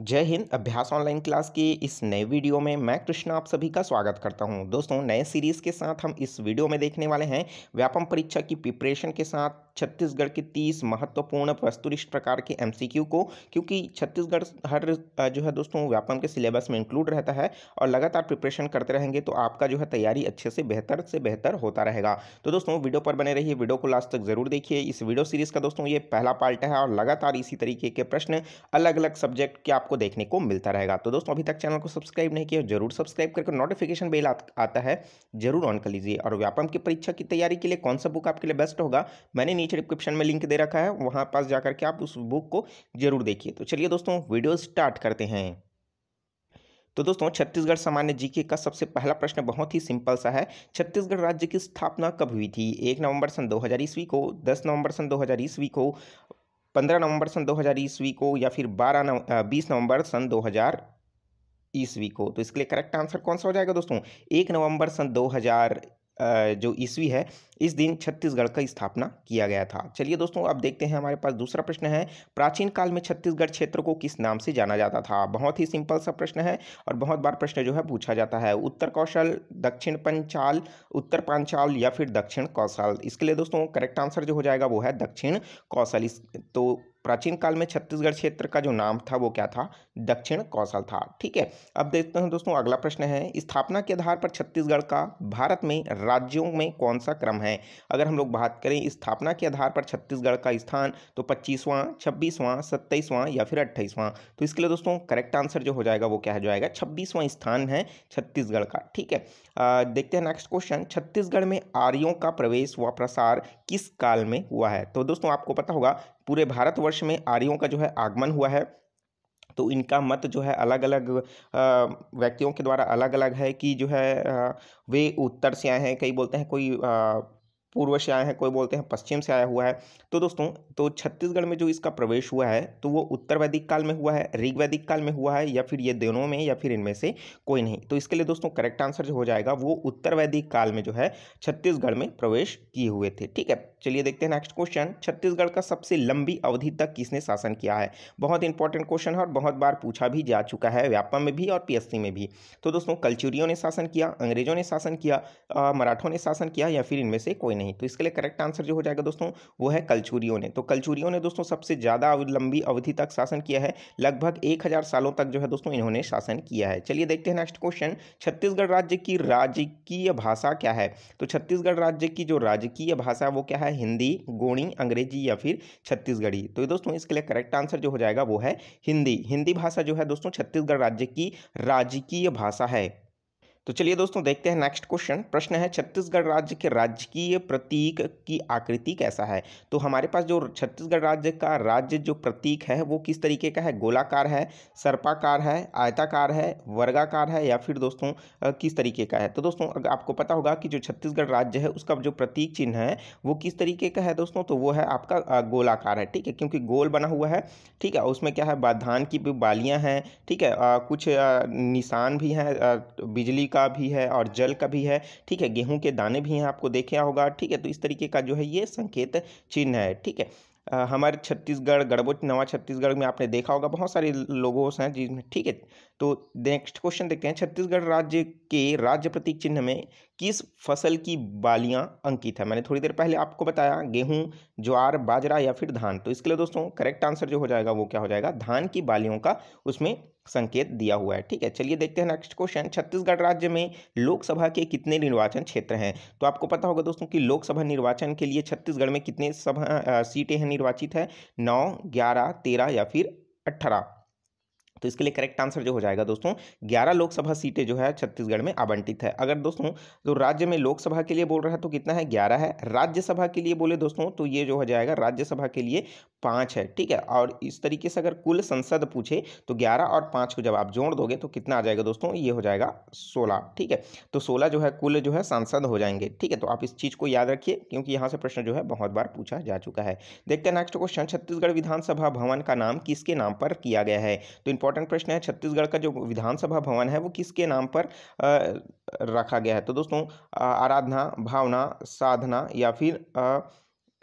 जय हिंद अभ्यास online class के इस नए वीडियो में मैं कृष्णा आप सभी का स्वागत करता हूं दोस्तों नए सीरीज़ के साथ हम इस वीडियो में देखने वाले हैं व्यापम परीक्षा की प्रिपरेशन के साथ छत्तीसगढ़ के तीस महत्वपूर्ण वस्तुनिष्ठ प्रकार के एमसीक्यू को क्योंकि छत्तीसगढ़ हर जो है दोस्तों व्यापम के सिलेबस में इंक्लूड रहता है और लगातार प्रिपरेशन करते रहेंगे तो आपका जो है तैयारी अच्छे से बेहतर से बेहतर होता रहेगा तो दोस्तों वीडियो पर बने रहिए वीडियो को लास्ट तक जरूर देखिए इस वीडियो सीरीज़ का दोस्तों ये पहला पार्ट है और लगातार इसी तरीके के प्रश्न अलग अलग सब्जेक्ट के आपको देखने को मिलता रहेगा तो दोस्तों अभी तक चैनल को सब्सक्राइब नहीं किया जरूर सब्सक्राइब करके नोटिफिकेशन बेल आता है जरूर ऑन कर लीजिए और व्यापम की परीक्षा की तैयारी के लिए कौन सा बुक आपके लिए बेस्ट होगा मैंने नीचे डिस्क्रिप्शन में लिंक दे रखा है वहाँ पास जाकर के आप उस बुक को जरूर देखिए तो चलिए दोस्तों वीडियो स्टार्ट करते हैं तो दोस्तों छत्तीसगढ़ सामान्य जीके का सबसे पहला प्रश्न बहुत ही सिंपल सा है छत्तीसगढ़ राज्य की स्थापना कब हुई थी एक नवंबर सन 2000 ईस्वी को दस नवंबर सन 2000 ईस्वी को पंद्रह नवंबर सन 2000 ईस्वी को या फिर बारह नव बीस नवंबर सन 2000 ईस्वी को तो इसके लिए करेक्ट आंसर कौन सा हो जाएगा दोस्तों एक नवंबर सन दो जो ईस्वी है इस दिन छत्तीसगढ़ का स्थापना किया गया था चलिए दोस्तों अब देखते हैं हमारे पास दूसरा प्रश्न है प्राचीन काल में छत्तीसगढ़ क्षेत्र को किस नाम से जाना जाता था बहुत ही सिंपल सा प्रश्न है और बहुत बार प्रश्न जो है पूछा जाता है उत्तर कौशल दक्षिण पंचाल उत्तर पंचाल या फिर दक्षिण कौशल इसके लिए दोस्तों करेक्ट आंसर जो हो जाएगा वो है दक्षिण कौशल तो प्राचीन काल में छत्तीसगढ़ क्षेत्र का जो नाम था वो क्या था दक्षिण कौशल था ठीक है अब देखते हैं दोस्तों अगला प्रश्न है स्थापना के आधार पर छत्तीसगढ़ का भारत में राज्यों में कौन सा क्रम है अगर हम लोग बात करें स्थापना के आधार पर छत्तीसगढ़ का स्थान तो पच्चीसवां छब्बीसवां सत्ताईसवां या फिर अट्ठाईसवां तो इसके लिए दोस्तों करेक्ट आंसर जो हो जाएगा वो क्या हो जाएगा छब्बीसवां स्थान है छत्तीसगढ़ का ठीक है देखते हैं नेक्स्ट क्वेश्चन छत्तीसगढ़ में आर्यों का प्रवेश व प्रसार किस काल में हुआ है तो दोस्तों आपको पता होगा पूरे भारतवर्ष में आर्यों का जो है आगमन हुआ है तो इनका मत जो है अलग अलग व्यक्तियों के द्वारा अलग अलग है कि जो है वे उत्तर से आए हैं कई बोलते हैं कोई पूर्व से आए हैं कोई बोलते हैं पश्चिम से आया हुआ है तो दोस्तों तो छत्तीसगढ़ में जो इसका प्रवेश हुआ है तो वो उत्तर वैदिक काल में हुआ है ऋग वैदिक काल में हुआ है या फिर ये दोनों में या फिर इनमें से कोई नहीं तो इसके लिए दोस्तों करेक्ट आंसर जो हो जाएगा वो उत्तर वैदिक काल में जो है छत्तीसगढ़ में प्रवेश किए हुए थे ठीक है चलिए देखते हैं नेक्स्ट क्वेश्चन छत्तीसगढ़ का सबसे लंबी अवधि तक किसने शासन किया है बहुत इंपॉर्टेंट क्वेश्चन है और बहुत बार पूछा भी जा चुका है व्यापम में भी और पीएससी में भी तो दोस्तों कलचुरियों ने शासन किया अंग्रेजों ने शासन किया मराठों ने शासन किया या फिर इनमें से कोई नहीं नहीं तो इसके लिए करेक्ट आंसर जो हो जाएगा दोस्तों वो है कलचूरियों ने तो कलचूरियों ने दोस्तों सबसे ज़्यादा लंबी अवधि तक शासन किया है लगभग एक हज़ार सालों तक जो है दोस्तों इन्होंने शासन किया है चलिए देखते हैं नेक्स्ट क्वेश्चन छत्तीसगढ़ राज्य की राजकीय भाषा क्या है तो छत्तीसगढ़ राज्य की जो राजकीय भाषा वो क्या है हिंदी गोणी अंग्रेजी या फिर छत्तीसगढ़ी तो दोस्तों इसके लिए करेक्ट आंसर जो हो जाएगा वो है हिंदी हिंदी भाषा जो है दोस्तों छत्तीसगढ़ राज्य की राजकीय भाषा है तो चलिए दोस्तों देखते हैं नेक्स्ट क्वेश्चन प्रश्न है छत्तीसगढ़ राज्य के राजकीय प्रतीक की आकृति कैसा है तो हमारे पास जो छत्तीसगढ़ राज्य का राज्य जो प्रतीक है वो किस तरीके का है गोलाकार है सर्पाकार है आयताकार है वर्गाकार है या फिर दोस्तों किस तरीके का है तो दोस्तों अगर आपको पता होगा कि जो छत्तीसगढ़ राज्य है उसका जो प्रतीक चिन्ह है वो किस तरीके का है दोस्तों तो वो है आपका गोलाकार है ठीक है क्योंकि गोल बना हुआ है ठीक है उसमें क्या है धान की भी बालियाँ हैं ठीक है कुछ निशान भी हैं बिजली का भी है और जल का भी है ठीक है गेहूं के दाने भी हैं आपको देखा होगा ठीक है तो इस तरीके का जो है ये संकेत चिन्ह है ठीक है हमारे छत्तीसगढ़ गढ़बोच नवा छत्तीसगढ़ में आपने देखा होगा बहुत सारे लोगों हैं जिसमें ठीक है तो नेक्स्ट क्वेश्चन देखते हैं छत्तीसगढ़ राज्य के राज्य प्रतीक चिन्ह में किस फसल की बालियां अंकित है मैंने थोड़ी देर पहले आपको बताया गेहूं ज्वार बाजरा या फिर धान तो इसके लिए दोस्तों करेक्ट आंसर जो हो जाएगा वो क्या हो जाएगा धान की बालियों का उसमें संकेत दिया हुआ है ठीक है चलिए देखते हैं नेक्स्ट क्वेश्चन छत्तीसगढ़ राज्य में लोकसभा के कितने निर्वाचन क्षेत्र हैं तो आपको पता होगा दोस्तों कि लोकसभा निर्वाचन के लिए छत्तीसगढ़ में कितने सभा सीटें हैं निर्वाचित है नौ ग्यारह तेरह या फिर अट्ठारह तो इसके लिए करेक्ट आंसर जो हो जाएगा दोस्तों ग्यारह लोकसभा सीटें जो है छत्तीसगढ़ में आवंटित है अगर दोस्तों तो राज्य में लोकसभा के लिए बोल रहा है तो कितना है ग्यारह है राज्यसभा के लिए बोले दोस्तों तो ये जो हो जाएगा राज्यसभा के लिए पाँच है ठीक है और इस तरीके से अगर कुल संसद पूछे तो ग्यारह और पाँच को जब आप जोड़ दोगे तो कितना आ जाएगा दोस्तों ये हो जाएगा सोलह ठीक है तो सोलह जो है कुल जो है सांसद हो जाएंगे ठीक है तो आप इस चीज़ को याद रखिए क्योंकि यहाँ से प्रश्न जो है बहुत बार पूछा जा चुका है देखते हैं नेक्स्ट क्वेश्चन छत्तीसगढ़ विधानसभा भवन का नाम किसके नाम पर किया गया है तो इंपॉर्टेंट प्रश्न है छत्तीसगढ़ का जो विधानसभा भवन है वो किसके नाम पर रखा गया है तो दोस्तों आराधना भावना साधना या फिर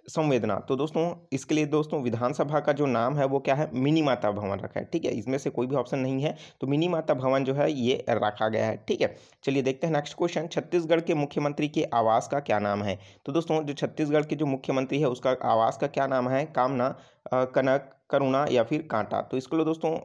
संवेदना तो दोस्तों इसके लिए दोस्तों विधानसभा का जो नाम है वो क्या है मिनी माता भवन रखा है ठीक है इसमें से कोई भी ऑप्शन नहीं है तो मिनी माता भवन जो है ये रखा गया है ठीक है चलिए देखते हैं नेक्स्ट क्वेश्चन छत्तीसगढ़ के मुख्यमंत्री के आवास का क्या नाम है तो दोस्तों जो छत्तीसगढ़ के जो मुख्यमंत्री है उसका आवास का क्या नाम है कामना कनक करुणा या फिर कांटा तो इसके लिए दोस्तों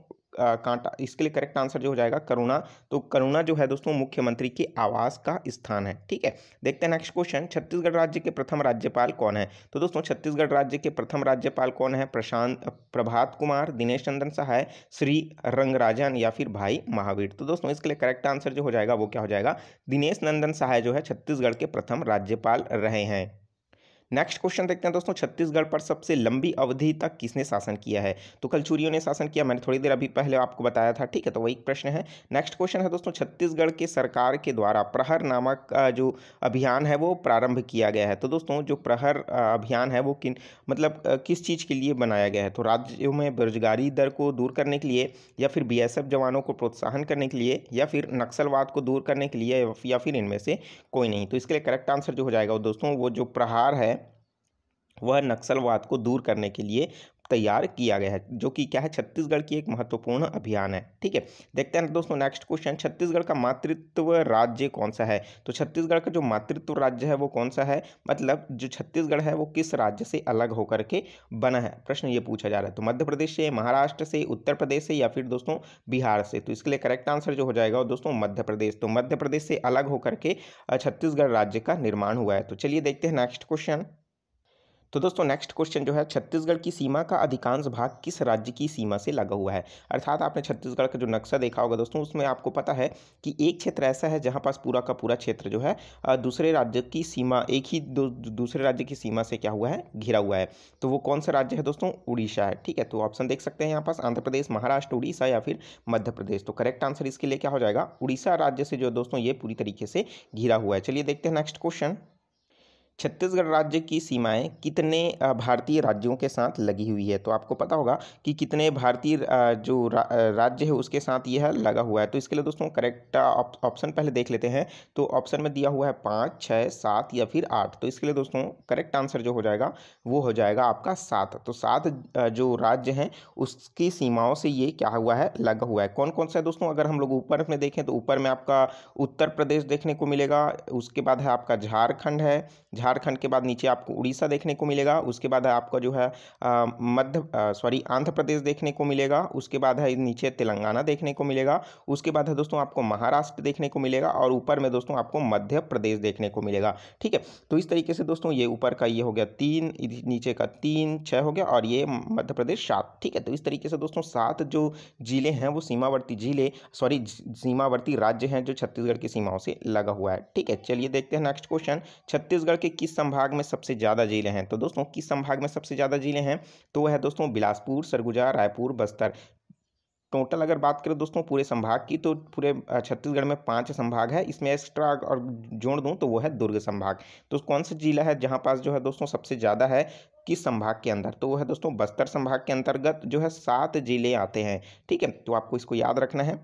कांटा इसके लिए करेक्ट आंसर जो हो जाएगा करुणा तो करुणा जो है दोस्तों मुख्यमंत्री के आवास का स्थान है ठीक है देखते हैं नेक्स्ट क्वेश्चन छत्तीसगढ़ राज्य के प्रथम राज्यपाल कौन है तो दोस्तों छत्तीसगढ़ राज्य के प्रथम राज्यपाल कौन है प्रशांत प्रभात कुमार दिनेश चंदन सहाय श्री रंगराजन या फिर भाई महावीर तो दोस्तों इसके लिए करेक्ट आंसर जो हो जाएगा वो क्या हो जाएगा दिनेश नंदन सहाय जो है छत्तीसगढ़ के प्रथम राज्यपाल रहे हैं नेक्स्ट क्वेश्चन देखते हैं दोस्तों छत्तीसगढ़ पर सबसे लंबी अवधि तक किसने शासन किया है तो कलचूरियों ने शासन किया मैंने थोड़ी देर अभी पहले आपको बताया था ठीक है तो वही प्रश्न है नेक्स्ट क्वेश्चन है दोस्तों छत्तीसगढ़ के सरकार के द्वारा प्रहर नामक जो अभियान है वो प्रारंभ किया गया है तो दोस्तों जो प्रहर अभियान है वो किन मतलब किस चीज़ के लिए बनाया गया है तो राज्यों में बेरोजगारी दर को दूर करने के लिए या फिर बी जवानों को प्रोत्साहन करने के लिए या फिर नक्सलवाद को दूर करने के लिए या फिर इनमें से कोई नहीं तो इसके लिए करेक्ट आंसर जो हो जाएगा वो दोस्तों वो जो प्रहार है वह नक्सलवाद को दूर करने के लिए तैयार किया गया है जो कि क्या है छत्तीसगढ़ की एक महत्वपूर्ण अभियान है ठीक है देखते हैं दोस्तों नेक्स्ट क्वेश्चन छत्तीसगढ़ का मातृत्व राज्य कौन सा है तो छत्तीसगढ़ का जो मातृत्व राज्य है वो कौन सा है मतलब जो छत्तीसगढ़ है वो किस राज्य से अलग होकर के बना है प्रश्न ये पूछा जा रहा है तो मध्य प्रदेश से महाराष्ट्र से उत्तर प्रदेश से या फिर दोस्तों बिहार से तो इसके लिए करेक्ट आंसर जो हो जाएगा वो दोस्तों मध्य प्रदेश तो मध्य प्रदेश से अलग होकर के छत्तीसगढ़ राज्य का निर्माण हुआ है तो चलिए देखते हैं नेक्स्ट क्वेश्चन तो दोस्तों नेक्स्ट क्वेश्चन जो है छत्तीसगढ़ की सीमा का अधिकांश भाग किस राज्य की सीमा से लगा हुआ है अर्थात आपने छत्तीसगढ़ का जो नक्शा देखा होगा दोस्तों उसमें आपको पता है कि एक क्षेत्र ऐसा है जहाँ पास पूरा का पूरा क्षेत्र जो है दूसरे राज्य की सीमा एक ही दूसरे राज्य की सीमा से क्या हुआ है घिरा हुआ है तो वो कौन सा राज्य है दोस्तों उड़ीसा है ठीक है तो ऑप्शन देख सकते हैं यहाँ पास आंध्र प्रदेश महाराष्ट्र उड़ीसा या फिर मध्य प्रदेश तो करेक्ट आंसर इसके लिए क्या हो जाएगा उड़ीसा राज्य से जो दोस्तों ये पूरी तरीके से घिरा हुआ है चलिए देखते हैं नेक्स्ट क्वेश्चन छत्तीसगढ़ राज्य की सीमाएं कितने भारतीय राज्यों के साथ लगी हुई है तो आपको पता होगा कि कितने भारतीय जो रा, राज्य है उसके साथ यह लगा हुआ है तो इसके लिए दोस्तों करेक्ट ऑप्शन पहले देख लेते हैं तो ऑप्शन में दिया हुआ है पाँच छः सात या फिर आठ तो इसके लिए दोस्तों करेक्ट आंसर जो हो जाएगा वो हो जाएगा आपका सात तो सात जो राज्य हैं उसकी सीमाओं से ये क्या हुआ है लगा हुआ है कौन कौन सा है दोस्तों अगर हम लोग ऊपर में देखें तो ऊपर में आपका उत्तर प्रदेश देखने को मिलेगा उसके बाद है आपका झारखंड है झारखंड के बाद नीचे आपको उड़ीसा देखने को मिलेगा उसके बाद है आपका जो है मध्य सॉरी आंध्र प्रदेश देखने को मिलेगा उसके बाद है नीचे तेलंगाना देखने को मिलेगा उसके बाद है दोस्तों आपको महाराष्ट्र देखने को मिलेगा और ऊपर में दोस्तों आपको मध्य प्रदेश देखने को मिलेगा ठीक है तो इस तरीके से दोस्तों ये ऊपर का ये हो गया तीन नीचे का तीन छः हो गया और ये मध्य प्रदेश सात ठीक है तो इस तरीके से दोस्तों सात जो जिले हैं वो सीमावर्ती जिले सॉरी सीमावर्ती राज्य हैं जो छत्तीसगढ़ की सीमाओं से लगा हुआ है ठीक है चलिए देखते हैं नेक्स्ट क्वेश्चन छत्तीसगढ़ के किस संभाग में सबसे ज़्यादा जिले हैं तो दोस्तों किस संभाग में सबसे ज़्यादा जिले हैं तो वह है दोस्तों बिलासपुर सरगुजा रायपुर बस्तर टोटल अगर बात करें दोस्तों पूरे संभाग की तो पूरे छत्तीसगढ़ में पांच संभाग है इसमें एक्स्ट्रा और जोड़ दूं तो वो है दुर्ग संभाग तो कौन सा जिला है जहां पास जो है दोस्तों सबसे ज़्यादा है किस संभाग के अंदर तो वो है दोस्तों बस्तर संभाग के अंतर्गत जो है सात जिले आते हैं ठीक है तो आपको इसको याद रखना है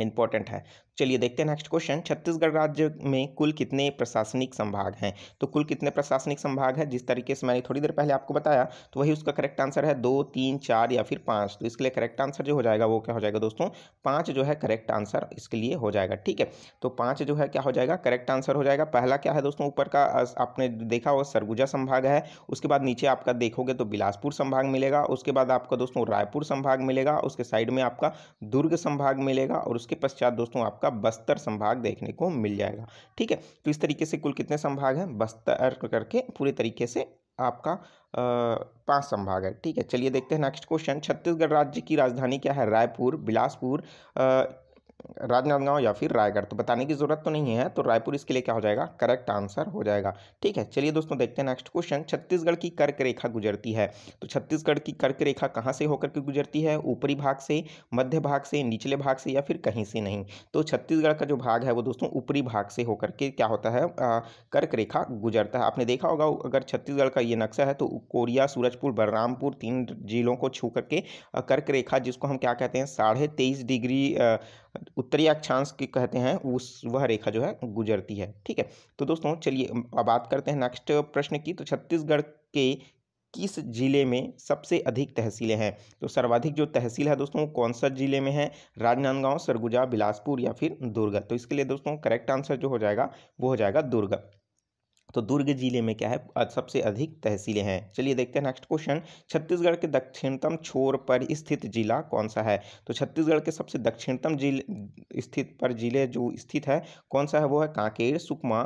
इंपॉर्टेंट है चलिए देखते हैं नेक्स्ट क्वेश्चन छत्तीसगढ़ राज्य में कुल कितने प्रशासनिक संभाग हैं तो कुल कितने प्रशासनिक संभाग है जिस तरीके से मैंने थोड़ी देर पहले आपको बताया तो वही उसका करेक्ट आंसर है दो तीन चार या फिर पाँच तो इसके लिए करेक्ट आंसर जो हो जाएगा वो क्या हो जाएगा दोस्तों पाँच जो है करेक्ट आंसर इसके लिए हो जाएगा ठीक है तो पाँच जो है क्या हो जाएगा करेक्ट आंसर हो जाएगा पहला क्या है दोस्तों ऊपर का आपने देखा वो सरगुजा संभाग है उसके बाद नीचे आपका देखोगे तो बिलासपुर संभाग मिलेगा उसके बाद आपका दोस्तों रायपुर संभाग मिलेगा उसके साइड में आपका दुर्ग संभाग मिलेगा और उसके पश्चात दोस्तों आपका आपका बस्तर संभाग देखने को मिल जाएगा ठीक है तो इस तरीके से कुल कितने संभाग हैं बस्तर करके पूरे तरीके से आपका पांच संभाग है ठीक है चलिए देखते हैं नेक्स्ट क्वेश्चन छत्तीसगढ़ राज्य की राजधानी क्या है रायपुर बिलासपुर राजनांदगांव या फिर रायगढ़ तो बताने की जरूरत तो नहीं है तो रायपुर इसके लिए क्या हो जाएगा करेक्ट आंसर हो जाएगा ठीक है चलिए दोस्तों देखते हैं नेक्स्ट क्वेश्चन छत्तीसगढ़ की कर्क रेखा गुजरती है तो छत्तीसगढ़ की कर्क रेखा कहाँ से होकर के गुजरती है ऊपरी भाग से मध्य भाग से निचले भाग से या फिर कहीं से नहीं तो छत्तीसगढ़ का जो भाग है वो दोस्तों ऊपरी भाग से होकर के क्या होता है कर्क रेखा गुजरता है आपने देखा होगा अगर छत्तीसगढ़ का ये नक्शा है तो कोरिया सूरजपुर बलरामपुर तीन जिलों को छू करके कर्क रेखा जिसको हम क्या कहते हैं साढ़े तेईस डिग्री उत्तरी अक्षांश की कहते हैं उस वह रेखा जो है गुजरती है ठीक है तो दोस्तों चलिए अब बात करते हैं नेक्स्ट प्रश्न की तो छत्तीसगढ़ के किस जिले में सबसे अधिक तहसीलें हैं तो सर्वाधिक जो तहसील है दोस्तों कौन सा जिले में है राजनांदगांव सरगुजा बिलासपुर या फिर दुर्गा तो इसके लिए दोस्तों करेक्ट आंसर जो हो जाएगा वो हो जाएगा दुर्गा तो दुर्ग जिले में क्या है सबसे अधिक तहसीलें हैं चलिए देखते हैं नेक्स्ट क्वेश्चन छत्तीसगढ़ के दक्षिणतम छोर पर स्थित जिला कौन सा है तो छत्तीसगढ़ के सबसे दक्षिणतम जिले स्थित पर जिले जो स्थित है कौन सा है वो है कांकेर सुकमा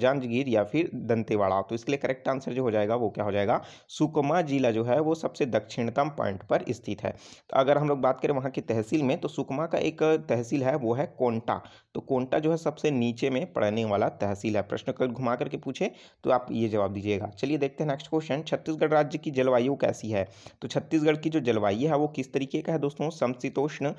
जांजगीर या फिर दंतेवाड़ा तो इसके लिए करेक्ट आंसर जो हो जाएगा वो क्या हो जाएगा सुकमा जिला जो है वो सबसे दक्षिणतम पॉइंट पर स्थित है तो अगर हम लोग बात करें वहाँ की तहसील में तो सुकमा का एक तहसील है वो है कोंटा तो कोंटा जो है सबसे नीचे में पड़ने वाला तहसील है प्रश्न कल घुमा करके पूछे तो आप ये जवाब दीजिएगा चलिए देखते हैं नेक्स्ट क्वेश्चन छत्तीसगढ़ राज्य की जलवायु कैसी है तो छत्तीसगढ़ की जो जलवायु है वो किस तरीके का है दोस्तों समशीतोष्ण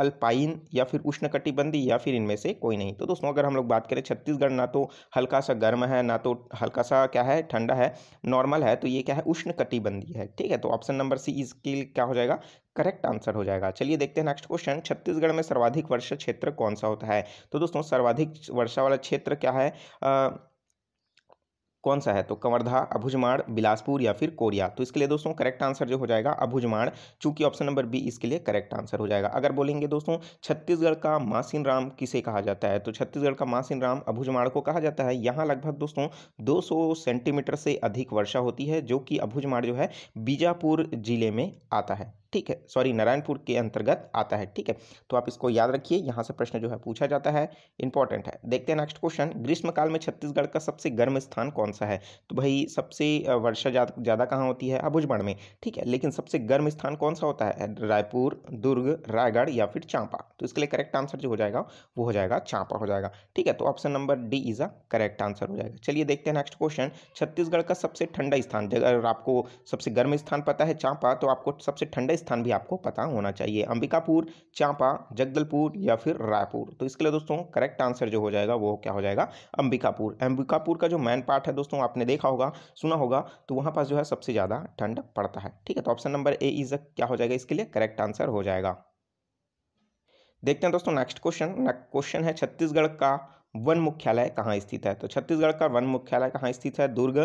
अल्पाइन या फिर उष्णकटिबंधी या फिर इनमें से कोई नहीं तो दोस्तों अगर हम लोग बात करें छत्तीसगढ़ ना तो हल्का सा गर्म है ना तो हल्का सा क्या है ठंडा है नॉर्मल है तो ये क्या है उष्णकटिबंधी है ठीक है तो ऑप्शन नंबर सी इसके लिए क्या हो जाएगा करेक्ट आंसर हो जाएगा चलिए देखते हैं नेक्स्ट क्वेश्चन छत्तीसगढ़ में सर्वाधिक वर्षा क्षेत्र कौन सा होता है तो दोस्तों सर्वाधिक वर्षा वाला क्षेत्र क्या है आ, कौन सा है तो कंवरधा अभुजमाड़ बिलासपुर या फिर कोरिया तो इसके लिए दोस्तों करेक्ट आंसर जो हो जाएगा अभुजमाड़ चूंकि ऑप्शन नंबर बी इसके लिए करेक्ट आंसर हो जाएगा अगर बोलेंगे दोस्तों छत्तीसगढ़ का मासिन राम किसे कहा जाता है तो छत्तीसगढ़ का मासिन राम अभुजमाड़ को कहा जाता है यहाँ लगभग दोस्तों दो सेंटीमीटर से अधिक वर्षा होती है जो कि अभुजमाड़ जो है बीजापुर जिले में आता है ठीक है सॉरी नारायणपुर के अंतर्गत आता है ठीक है तो आप इसको याद रखिए यहाँ से प्रश्न जो है पूछा जाता है इंपॉर्टेंट है देखते हैं नेक्स्ट क्वेश्चन ग्रीष्मकाल में छत्तीसगढ़ का सबसे गर्म स्थान कौन सा है तो भाई सबसे वर्षा ज़्यादा कहाँ होती है अभुजमण में ठीक है लेकिन सबसे गर्म स्थान कौन सा होता है रायपुर दुर्ग रायगढ़ या फिर चांपा तो इसके लिए करेक्ट आंसर जो हो जाएगा वो हो जाएगा चांपा हो जाएगा ठीक है तो option number D is a correct answer हो जाएगा चलिए देखते हैं नेक्स्ट क्वेश्चन छत्तीसगढ़ का सबसे ठंडा स्थान अगर आपको सबसे गर्म स्थान पता है चांपा तो आपको सबसे ठंडा स्थान भी आपको पता होना चाहिए अंबिकापुर चांपा जगदलपुर या फिर रायपुर तो इसके लिए दोस्तों करेक्ट आंसर जो हो जाएगा वो क्या हो जाएगा अंबिकापुर अंबिकापुर का जो मैन पार्ट है दोस्तों आपने देखा होगा सुना होगा तो वहाँ पास जो है सबसे ज़्यादा ठंड पड़ता है ठीक है तो ऑप्शन नंबर ए इज क्या हो जाएगा इसके लिए करेक्ट आंसर हो जाएगा देखते हैं दोस्तों नेक्स्ट क्वेश्चन क्वेश्चन है छत्तीसगढ़ का वन मुख्यालय कहाँ स्थित है तो छत्तीसगढ़ का वन मुख्यालय कहाँ स्थित है दुर्ग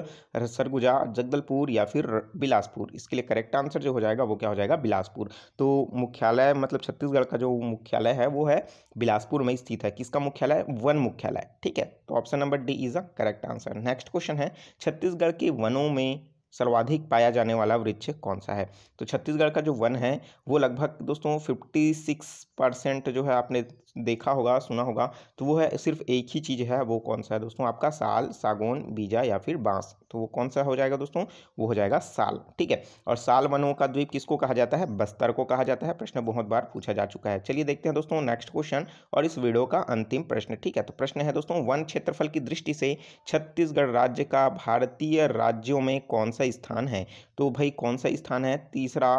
सरगुजा जगदलपुर या फिर बिलासपुर इसके लिए करेक्ट आंसर जो हो जाएगा वो क्या हो जाएगा बिलासपुर तो मुख्यालय मतलब छत्तीसगढ़ का जो मुख्यालय है वो है बिलासपुर में स्थित है किसका मुख्यालय वन मुख्यालय ठीक है तो option number D is a correct answer next question है छत्तीसगढ़ के वनों में सर्वाधिक पाया जाने वाला वृक्ष कौन सा है तो छत्तीसगढ़ का जो वन है वो लगभग दोस्तों 56 परसेंट जो है आपने देखा होगा सुना होगा तो वो है सिर्फ एक ही चीज़ है वो कौन सा है दोस्तों आपका साल सागौन बीजा या फिर बांस तो वो कौन सा हो जाएगा दोस्तों वो हो जाएगा साल ठीक है और साल वनों का द्वीप किसको कहा जाता है बस्तर को कहा जाता है प्रश्न बहुत बार पूछा जा चुका है चलिए देखते हैं दोस्तों नेक्स्ट क्वेश्चन और इस वीडियो का अंतिम प्रश्न ठीक है तो प्रश्न है दोस्तों वन क्षेत्रफल की दृष्टि से छत्तीसगढ़ राज्य का भारतीय राज्यों में कौन सा स्थान है तो भाई कौन सा स्थान है तीसरा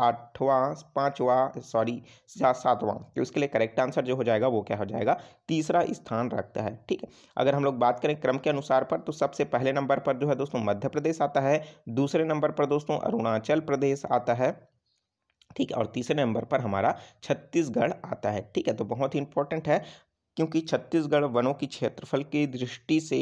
आठवां पाँचवा सॉरी सातवां तो इसके लिए करेक्ट आंसर जो हो जाएगा वो क्या हो जाएगा तीसरा स्थान रखता है ठीक है अगर हम लोग बात करें क्रम के अनुसार पर तो सबसे पहले नंबर पर जो है दोस्तों मध्य प्रदेश आता है दूसरे नंबर पर दोस्तों अरुणाचल प्रदेश आता है ठीक है और तीसरे नंबर पर हमारा छत्तीसगढ़ आता है ठीक है तो बहुत ही इंपॉर्टेंट है क्योंकि छत्तीसगढ़ वनों की क्षेत्रफल की दृष्टि से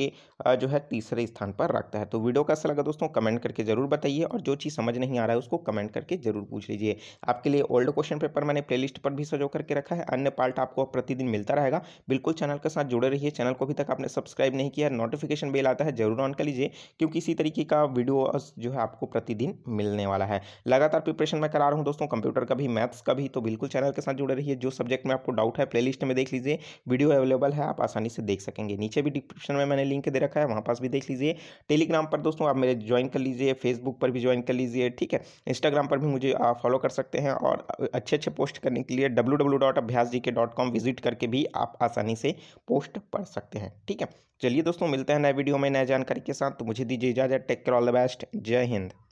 जो है तीसरे स्थान पर रखता है तो वीडियो कैसा लगा दोस्तों कमेंट करके जरूर बताइए और जो चीज़ समझ नहीं आ रहा है उसको कमेंट करके जरूर पूछ लीजिए आपके लिए ओल्ड क्वेश्चन पेपर मैंने प्लेलिस्ट पर भी सजो करके रखा है अन्य पार्ट आपको प्रतिदिन मिलता रहेगा बिल्कुल चैनल के साथ जुड़े रहिए चैनल को अभी तक आपने सब्सक्राइब नहीं किया नोटिफिकेशन बिल आता है जरूर ऑन कर लीजिए क्योंकि इसी तरीके का वीडियो जो है आपको प्रतिदिन मिलने वाला है लगातार प्रिपरेशन मैं करा रहा हूँ दोस्तों कंप्यूटर का भी मैथ्स का भी तो बिल्कुल चैनल के साथ जुड़े रहिए जो सब्जेक्ट में आपको डाउट है प्लेलिस्ट में देख लीजिए वीडियो वीडियो अवेलेबल है आप आसानी से देख सकेंगे नीचे भी डिस्क्रिप्शन में मैंने लिंक दे रखा है वहाँ पास भी देख लीजिए टेलीग्राम पर दोस्तों आप मेरे ज्वाइन कर लीजिए फेसबुक पर भी ज्वाइन कर लीजिए ठीक है इंस्टाग्राम पर भी मुझे आप फॉलो कर सकते हैं और अच्छे अच्छे पोस्ट करने के लिए डब्ल्यू डब्ल्यू डॉट अभ्यास जी के डॉट कॉम विजिट करके भी आप आसानी से पोस्ट पढ़ सकते हैं ठीक है चलिए दोस्तों मिलते हैं नए वीडियो में नए जानकारी के साथ तो मुझे दीजिए इजाज़त take care all the best जय हिंद